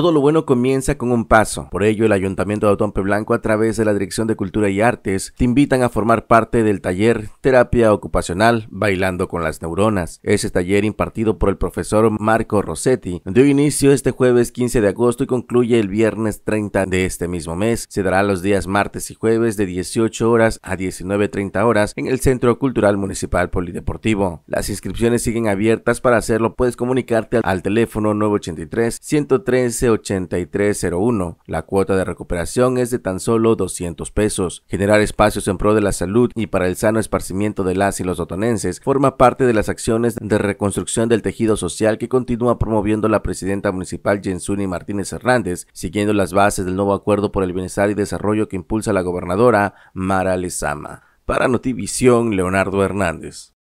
Todo lo bueno comienza con un paso. Por ello, el Ayuntamiento de Autompe Blanco, a través de la Dirección de Cultura y Artes, te invitan a formar parte del taller Terapia Ocupacional Bailando con las Neuronas. Ese taller impartido por el profesor Marco Rossetti dio inicio este jueves 15 de agosto y concluye el viernes 30 de este mismo mes. Se dará los días martes y jueves de 18 horas a 19.30 horas en el Centro Cultural Municipal Polideportivo. Las inscripciones siguen abiertas. Para hacerlo puedes comunicarte al teléfono 983 113 8301. La cuota de recuperación es de tan solo 200 pesos. Generar espacios en pro de la salud y para el sano esparcimiento de las y los otonenses forma parte de las acciones de reconstrucción del tejido social que continúa promoviendo la presidenta municipal Jensuni Martínez Hernández, siguiendo las bases del nuevo acuerdo por el bienestar y desarrollo que impulsa la gobernadora Mara Lezama. Para Notivisión, Leonardo Hernández.